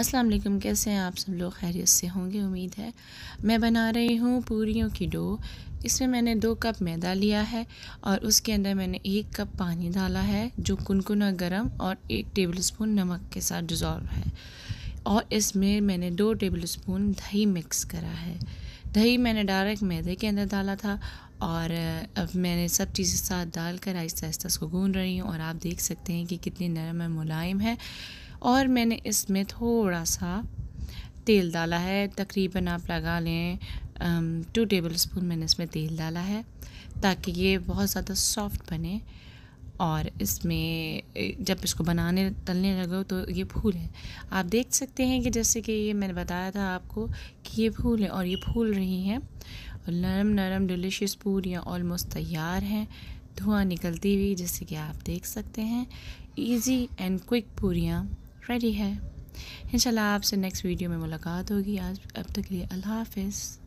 अस्सलाम वालेकुम कैसे हैं आप सब लोग खैरियत से होंगे उम्मीद है मैं बना रही हूँ पूरियों की डो इसमें मैंने दो कप मैदा लिया है और उसके अंदर मैंने एक कप पानी डाला है जो कुनकुना गरम और एक टेबल स्पून नमक के साथ डिज़ोल्व है और इसमें मैंने दो टेबल स्पून दही मिक्स करा है दही मैंने डायरेक्ट मैदे के अंदर डाला था और अब मैंने सब चीज़ें साथ डालकर आहिस्ता आहिस्ता उसको गून रही हूँ और आप देख सकते हैं कि कितनी नरम और मुलायम है और मैंने इसमें थोड़ा सा तेल डाला है तकरीबन आप लगा लें टू टेबल स्पून मैंने इसमें तेल डाला है ताकि ये बहुत ज़्यादा सॉफ्ट बने और इसमें जब इसको बनाने तलने लगो तो ये फूलें आप देख सकते हैं कि जैसे कि ये मैंने बताया था आपको कि ये फूलें और ये फूल रही हैं और नरम नरम डिलिशियस पूरियाँ ऑलमोस्ट तैयार हैं धुआं निकलती हुई जैसे कि आप देख सकते हैं इजी एंड क्विक पूरियाँ रेडी है इंशाल्लाह आपसे नेक्स्ट वीडियो में मुलाकात होगी आज अब तक के लिए अल्लाह हाफिज़